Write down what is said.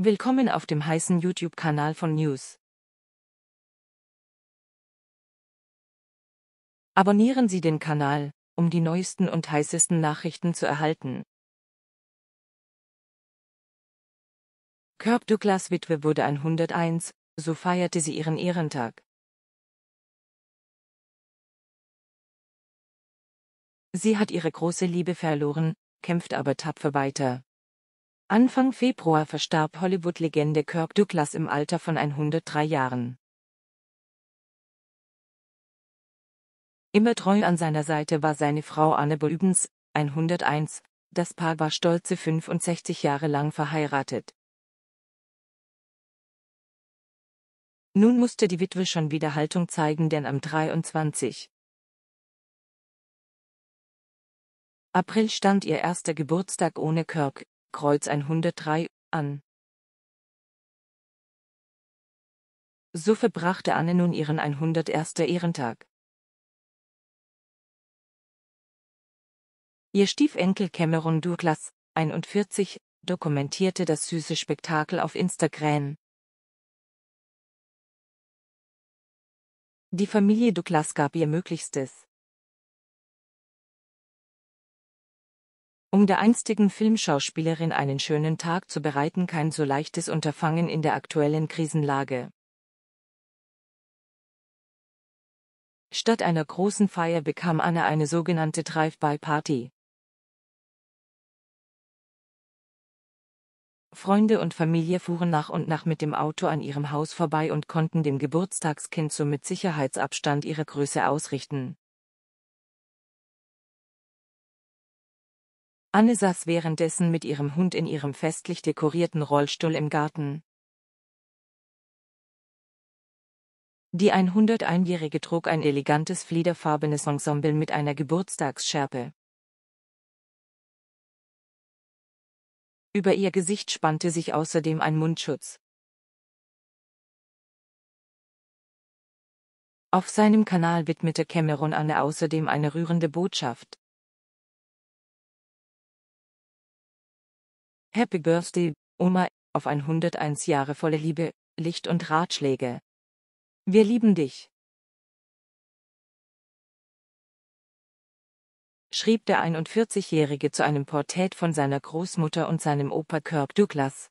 Willkommen auf dem heißen YouTube-Kanal von News. Abonnieren Sie den Kanal, um die neuesten und heißesten Nachrichten zu erhalten. Kirk Douglas Witwe wurde 101, so feierte sie ihren Ehrentag. Sie hat ihre große Liebe verloren, kämpft aber tapfer weiter. Anfang Februar verstarb Hollywood-Legende Kirk Douglas im Alter von 103 Jahren. Immer treu an seiner Seite war seine Frau Anne Übens, 101, das Paar war stolze 65 Jahre lang verheiratet. Nun musste die Witwe schon wieder Haltung zeigen, denn am 23. April stand ihr erster Geburtstag ohne Kirk, Kreuz 103, an. So verbrachte Anne nun ihren 101. Ehrentag. Ihr Stiefenkel Cameron Douglas, 41, dokumentierte das süße Spektakel auf Instagram. Die Familie Douglas gab ihr Möglichstes. Um der einstigen Filmschauspielerin einen schönen Tag zu bereiten, kein so leichtes Unterfangen in der aktuellen Krisenlage. Statt einer großen Feier bekam Anna eine sogenannte Drive-by-Party. Freunde und Familie fuhren nach und nach mit dem Auto an ihrem Haus vorbei und konnten dem Geburtstagskind so mit Sicherheitsabstand ihre Größe ausrichten. Anne saß währenddessen mit ihrem Hund in ihrem festlich dekorierten Rollstuhl im Garten. Die 101-Jährige trug ein elegantes fliederfarbenes Ensemble mit einer Geburtstagsschärpe. Über ihr Gesicht spannte sich außerdem ein Mundschutz. Auf seinem Kanal widmete Cameron Anne außerdem eine rührende Botschaft. Happy Birthday, Oma, auf 101 Jahre volle Liebe, Licht und Ratschläge. Wir lieben dich. schrieb der 41-Jährige zu einem Porträt von seiner Großmutter und seinem Opa Kirk Douglas.